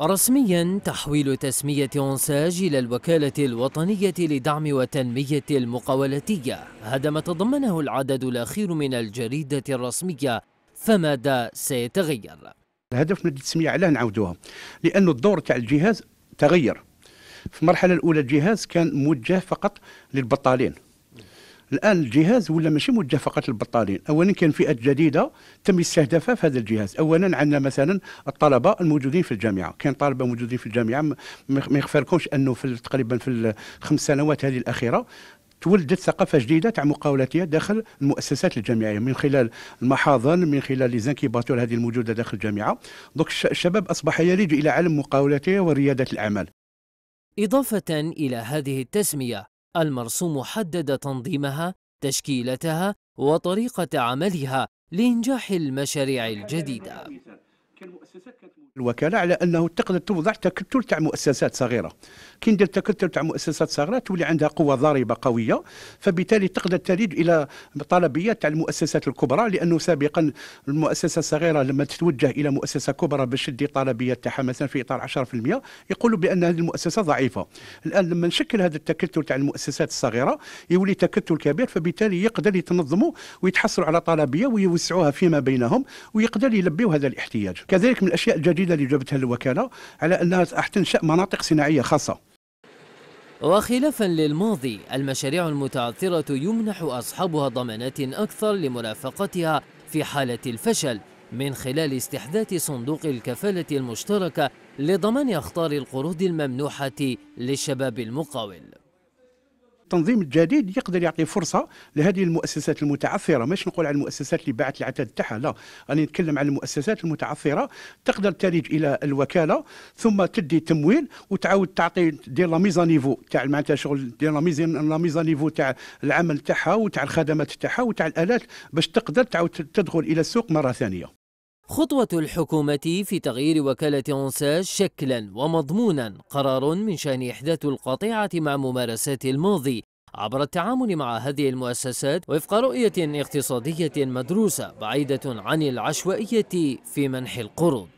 رسميا تحويل تسمية أونساج إلى الوكالة الوطنية لدعم وتنمية المقاولاتية هذا ما تضمنه العدد الأخير من الجريدة الرسمية فماذا سيتغير؟ الهدف من التسمية علاه نعاودوها لأن الدور تاع الجهاز تغير في المرحلة الأولى الجهاز كان موجه فقط للبطالين الان الجهاز ولا ماشي موجه فقط للبطالين اولا كان فئات جديده تم استهدافها في هذا الجهاز اولا عندنا مثلا الطلبه الموجودين في الجامعه كان طلبه موجودين في الجامعه ما يغفركمش انه في تقريبا في الخمس سنوات هذه الاخيره تولدت ثقافه جديده تاع مقاولاتيه داخل المؤسسات الجامعيه من خلال المحاضن من خلال ليزانكيباتور هذه الموجوده داخل الجامعه دوك الشباب اصبح يلج الى عالم مقاولاتيه ورياده الاعمال اضافه الى هذه التسميه المرسوم حدد تنظيمها تشكيلتها وطريقة عملها لإنجاح المشاريع الجديدة الوكاله على انه تقدر توضع تكتل تاع مؤسسات صغيره كي ندير تكتل تاع مؤسسات صغيره تولي عندها قوه ضاربه قويه فبالتالي تقدر تريد الى طلبيه تاع المؤسسات الكبرى لانه سابقا المؤسسه الصغيره لما تتوجه الى مؤسسه كبرى باش تدي طلبيه تاعها مثلا في اطار 10% يقولوا بان هذه المؤسسه ضعيفه الان لما نشكل هذا التكتل تاع المؤسسات الصغيره يولي تكتل كبير فبالتالي يقدر يتنظموا ويتحصلوا على طلبيه ويوسعوها فيما بينهم ويقدر يلبيوا هذا الاحتياج كذلك من الاشياء الجديده الجديده اللي جابتها الوكاله على انها راح تنشا مناطق صناعيه خاصه وخلافا للماضي المشاريع المتعثرة يمنح أصحابها ضمانات أكثر لمرافقتها في حالة الفشل من خلال استحداث صندوق الكفالة المشتركة لضمان أخطار القروض الممنوحة للشباب المقاول التنظيم الجديد يقدر يعطي فرصه لهذه المؤسسات المتعثره مش نقول على المؤسسات اللي باعت العتاد تاعها لا راني نتكلم على المؤسسات المتعثره تقدر تلج الى الوكاله ثم تدي تمويل وتعاود تعطي دير لا ميزا نيفو تاع معناتها شغل دير لا ميزا نيفو تاع العمل تاعها وتاع الخدمات تاعها وتاع الالات باش تقدر تعاود تدخل الى السوق مره ثانيه خطوة الحكومة في تغيير وكالة أنساج شكلا ومضمونا قرار من شأن إحداث القطيعة مع ممارسات الماضي عبر التعامل مع هذه المؤسسات وفق رؤية اقتصادية مدروسة بعيدة عن العشوائية في منح القروض